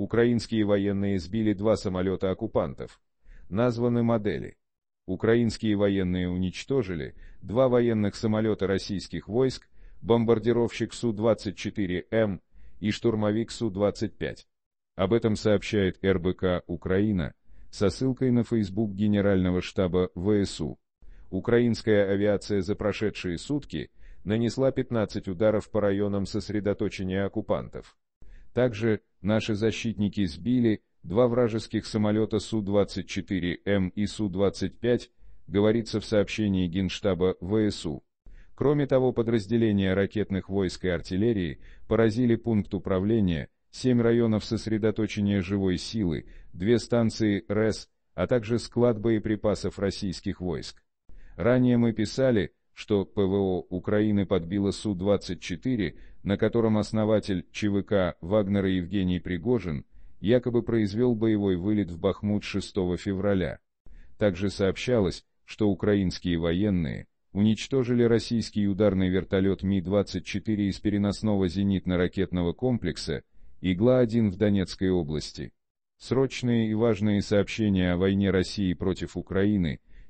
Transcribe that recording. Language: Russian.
Украинские военные сбили два самолета оккупантов. Названы модели. Украинские военные уничтожили два военных самолета российских войск, бомбардировщик Су-24М и штурмовик Су-25. Об этом сообщает РБК «Украина» со ссылкой на Facebook Генерального штаба ВСУ. Украинская авиация за прошедшие сутки нанесла 15 ударов по районам сосредоточения оккупантов. Также Наши защитники сбили два вражеских самолета Су-24М и Су-25, говорится в сообщении Генштаба ВСУ. Кроме того, подразделения ракетных войск и артиллерии поразили пункт управления, семь районов сосредоточения живой силы, две станции РЭС, а также склад боеприпасов российских войск. Ранее мы писали, что ПВО Украины подбило Су-24, на котором основатель ЧВК Вагнера Евгений Пригожин якобы произвел боевой вылет в Бахмут 6 февраля. Также сообщалось, что украинские военные уничтожили российский ударный вертолет Ми-24 из переносного зенитно-ракетного комплекса «Игла-1» в Донецкой области. Срочные и важные сообщения о войне России против Украины –